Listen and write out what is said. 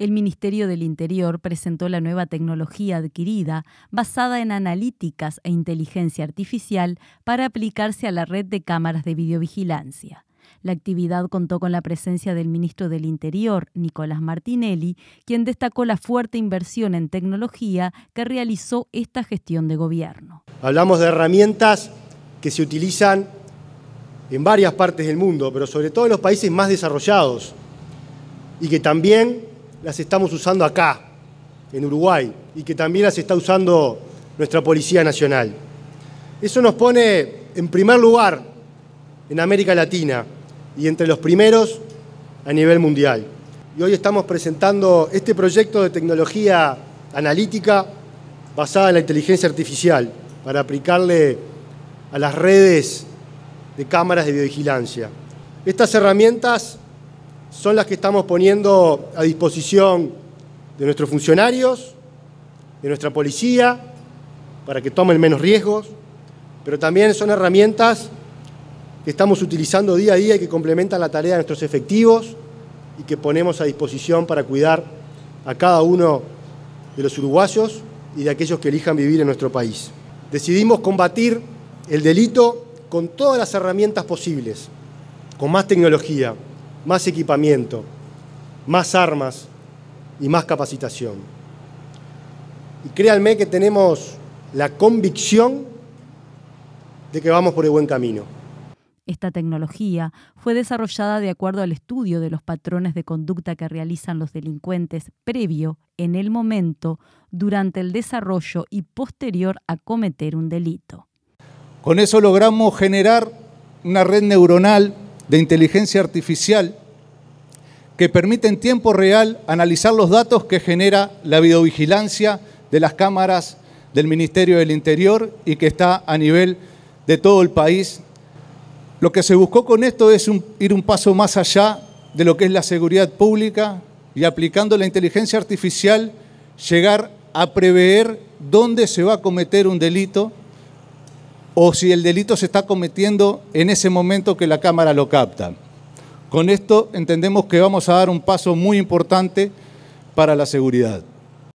El Ministerio del Interior presentó la nueva tecnología adquirida basada en analíticas e inteligencia artificial para aplicarse a la red de cámaras de videovigilancia. La actividad contó con la presencia del ministro del Interior, Nicolás Martinelli, quien destacó la fuerte inversión en tecnología que realizó esta gestión de gobierno. Hablamos de herramientas que se utilizan en varias partes del mundo, pero sobre todo en los países más desarrollados y que también las estamos usando acá, en Uruguay, y que también las está usando nuestra Policía Nacional. Eso nos pone en primer lugar en América Latina y entre los primeros a nivel mundial. Y hoy estamos presentando este proyecto de tecnología analítica basada en la inteligencia artificial para aplicarle a las redes de cámaras de biovigilancia. Estas herramientas son las que estamos poniendo a disposición de nuestros funcionarios, de nuestra policía, para que tomen menos riesgos, pero también son herramientas que estamos utilizando día a día y que complementan la tarea de nuestros efectivos y que ponemos a disposición para cuidar a cada uno de los uruguayos y de aquellos que elijan vivir en nuestro país. Decidimos combatir el delito con todas las herramientas posibles, con más tecnología, más equipamiento, más armas y más capacitación. Y créanme que tenemos la convicción de que vamos por el buen camino. Esta tecnología fue desarrollada de acuerdo al estudio de los patrones de conducta que realizan los delincuentes previo, en el momento, durante el desarrollo y posterior a cometer un delito. Con eso logramos generar una red neuronal de inteligencia artificial que permite en tiempo real analizar los datos que genera la videovigilancia de las cámaras del Ministerio del Interior y que está a nivel de todo el país. Lo que se buscó con esto es ir un paso más allá de lo que es la seguridad pública y aplicando la inteligencia artificial llegar a prever dónde se va a cometer un delito o si el delito se está cometiendo en ese momento que la cámara lo capta. Con esto entendemos que vamos a dar un paso muy importante para la seguridad.